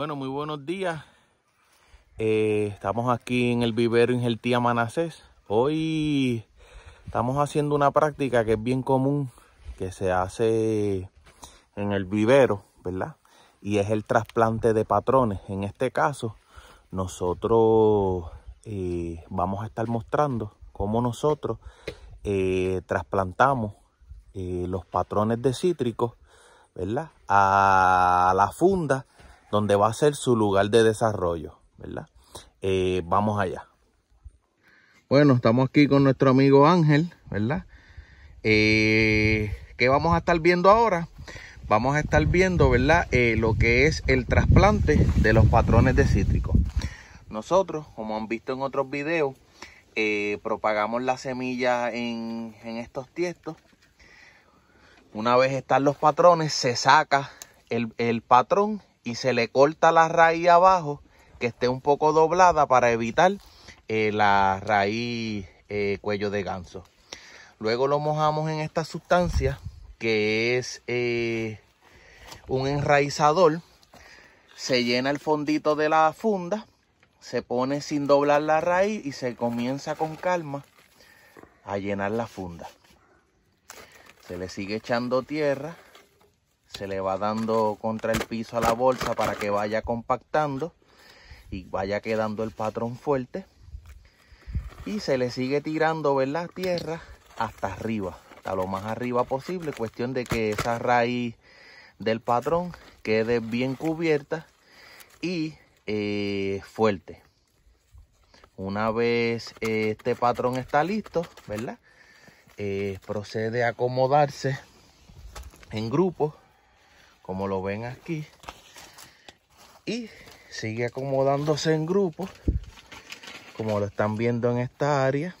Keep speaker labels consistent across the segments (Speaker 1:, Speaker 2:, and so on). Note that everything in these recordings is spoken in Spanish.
Speaker 1: Bueno, muy buenos días. Eh, estamos aquí en el vivero Tía Manasés. Hoy estamos haciendo una práctica que es bien común, que se hace en el vivero, ¿verdad? Y es el trasplante de patrones. En este caso, nosotros eh, vamos a estar mostrando cómo nosotros eh, trasplantamos los patrones de cítricos, ¿verdad? A la funda donde va a ser su lugar de desarrollo, ¿verdad? Eh, vamos allá. Bueno, estamos aquí con nuestro amigo Ángel, ¿verdad? Eh, ¿Qué vamos a estar viendo ahora? Vamos a estar viendo, ¿verdad? Eh, lo que es el trasplante de los patrones de cítricos. Nosotros, como han visto en otros videos, propagamos la semilla en, estos tiestos. Una vez están los patrones, se saca el, el patrón y se le corta la raíz abajo que esté un poco doblada para evitar eh, la raíz eh, cuello de ganso. Luego lo mojamos en esta sustancia que es eh, un enraizador. Se llena el fondito de la funda, se pone sin doblar la raíz y se comienza con calma a llenar la funda. Se le sigue echando tierra se le va dando contra el piso a la bolsa para que vaya compactando y vaya quedando el patrón fuerte y se le sigue tirando ¿verdad? tierra hasta arriba hasta lo más arriba posible cuestión de que esa raíz del patrón quede bien cubierta y eh, fuerte una vez eh, este patrón está listo verdad eh, procede a acomodarse en grupo como lo ven aquí. Y sigue acomodándose en grupos, como lo están viendo en esta área.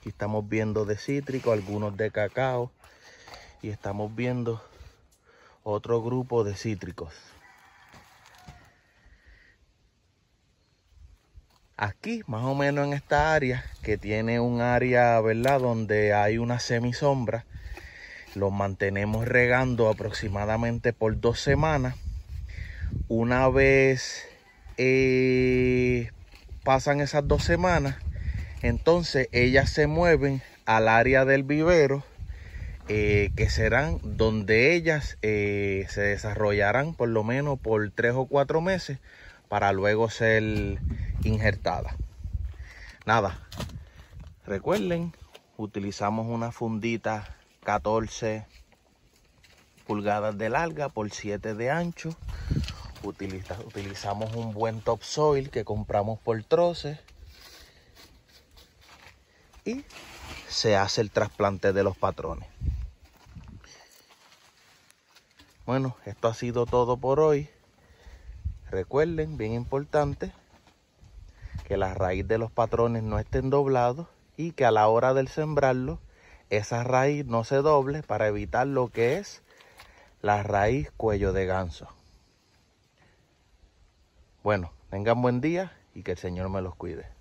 Speaker 1: Aquí estamos viendo de cítrico, algunos de cacao. Y estamos viendo otro grupo de cítricos. Aquí, más o menos en esta área, que tiene un área, ¿verdad? Donde hay una semisombra los mantenemos regando aproximadamente por dos semanas. Una vez eh, pasan esas dos semanas, entonces ellas se mueven al área del vivero eh, que serán donde ellas eh, se desarrollarán por lo menos por tres o cuatro meses para luego ser injertadas. Nada, recuerden, utilizamos una fundita 14 pulgadas de larga por 7 de ancho. utilizamos un buen topsoil que compramos por troces. Y se hace el trasplante de los patrones. Bueno, esto ha sido todo por hoy. Recuerden, bien importante, que la raíz de los patrones no estén doblados y que a la hora del sembrarlo esa raíz no se doble para evitar lo que es la raíz cuello de ganso. Bueno, tengan buen día y que el Señor me los cuide.